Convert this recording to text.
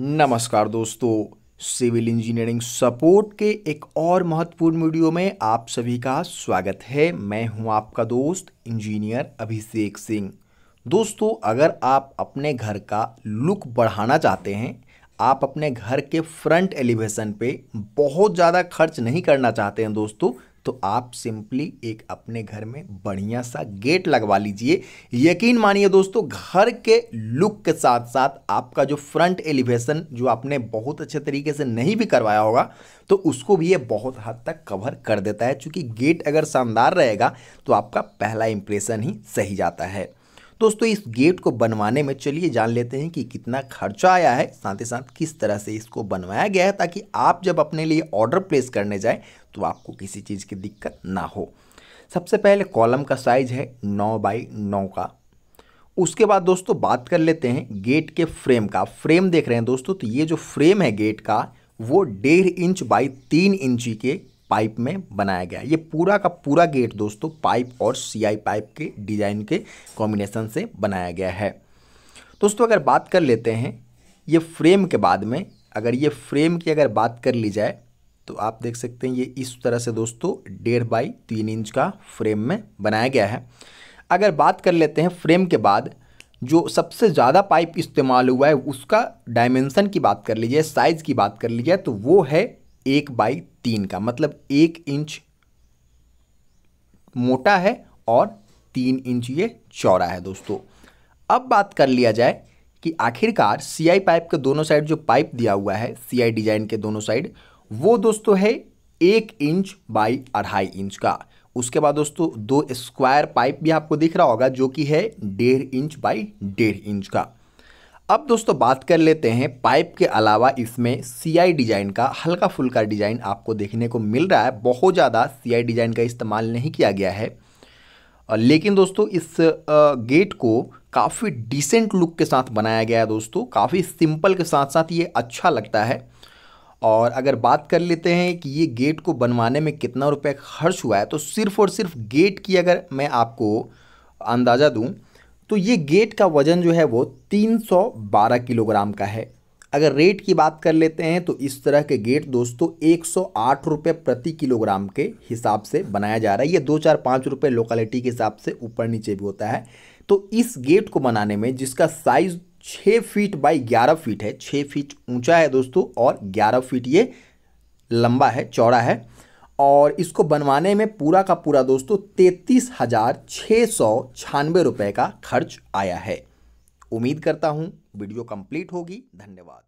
नमस्कार दोस्तों civil engineering support के एक और महत्वपूर्ण वीडियो में आप सभी का स्वागत है मैं हूं आपका दोस्त इंजीनियर अभिषेक सिंह दोस्तों अगर आप अपने घर का लुक बढ़ाना चाहते हैं आप अपने घर के फ्रंट एलिवेशन पे बहुत ज़्यादा खर्च नहीं करना चाहते हैं दोस्तों तो आप सिंपली एक अपने घर में बढ़िया सा गेट लगवा लीजिए यकीन मानिए दोस्तों घर के लुक के साथ साथ आपका जो फ्रंट एलिवेशन जो आपने बहुत अच्छे तरीके से नहीं भी करवाया होगा तो उसको भी ये बहुत हद तक कवर कर देता है क्योंकि गेट अगर शानदार रहेगा तो आपका पहला इंप्रेशन ही सही जाता है दोस्तों इस गेट को बनवाने में चलिए जान लेते हैं कि कितना खर्चा आया है साथ ही साथ किस तरह से इसको बनवाया गया है ताकि आप जब अपने लिए ऑर्डर प्लेस करने जाए तो आपको किसी चीज़ की दिक्कत ना हो सबसे पहले कॉलम का साइज है नौ बाई नौ का उसके बाद दोस्तों बात कर लेते हैं गेट के फ्रेम का फ्रेम देख रहे हैं दोस्तों तो ये जो फ्रेम है गेट का वो डेढ़ इंच बाई तीन इंची के पाइप में बनाया गया है ये पूरा का पूरा गेट दोस्तों पाइप और सीआई पाइप के डिज़ाइन के कॉम्बिनेशन से बनाया गया है दोस्तों अगर बात कर लेते हैं ये फ्रेम के बाद में अगर ये फ्रेम की अगर बात कर ली जाए तो आप देख सकते हैं ये इस तरह से दोस्तों डेढ़ बाई तीन इंच का फ्रेम में बनाया गया है अगर बात कर लेते हैं फ्रेम के बाद जो सबसे ज़्यादा पाइप इस्तेमाल हुआ है उसका डायमेंसन की बात कर लीजिए साइज़ की बात कर लीजिए तो वो है एक बाई तीन का मतलब एक इंच मोटा है और तीन इंच ये चौड़ा है दोस्तों अब बात कर लिया जाए कि आखिरकार सीआई पाइप के दोनों साइड जो पाइप दिया हुआ है सीआई डिजाइन के दोनों साइड वो दोस्तों है एक इंच बाई अढ़ाई इंच का उसके बाद दोस्तों दो स्क्वायर पाइप भी आपको दिख रहा होगा जो कि है डेढ़ इंच बाई डेढ़ इंच का अब दोस्तों बात कर लेते हैं पाइप के अलावा इसमें सीआई डिज़ाइन का हल्का फुल्का डिज़ाइन आपको देखने को मिल रहा है बहुत ज़्यादा सीआई डिज़ाइन का इस्तेमाल नहीं किया गया है लेकिन दोस्तों इस गेट को काफ़ी डिसेंट लुक के साथ बनाया गया है दोस्तों काफ़ी सिंपल के साथ साथ ये अच्छा लगता है और अगर बात कर लेते हैं कि ये गेट को बनवाने में कितना रुपये खर्च हुआ है तो सिर्फ़ और सिर्फ गेट की अगर मैं आपको अंदाज़ा दूँ तो ये गेट का वज़न जो है वो 312 किलोग्राम का है अगर रेट की बात कर लेते हैं तो इस तरह के गेट दोस्तों एक सौ प्रति किलोग्राम के हिसाब से बनाया जा रहा है ये दो चार पाँच रुपये लोकेलिटी के हिसाब से ऊपर नीचे भी होता है तो इस गेट को बनाने में जिसका साइज़ छः फीट बाई ग्यारह फीट है छः फीट ऊंचा है दोस्तों और ग्यारह फीट ये लंबा है चौड़ा है और इसको बनवाने में पूरा का पूरा दोस्तों तैतीस हज़ार छः सौ छानबे रुपये का खर्च आया है उम्मीद करता हूँ वीडियो कंप्लीट होगी धन्यवाद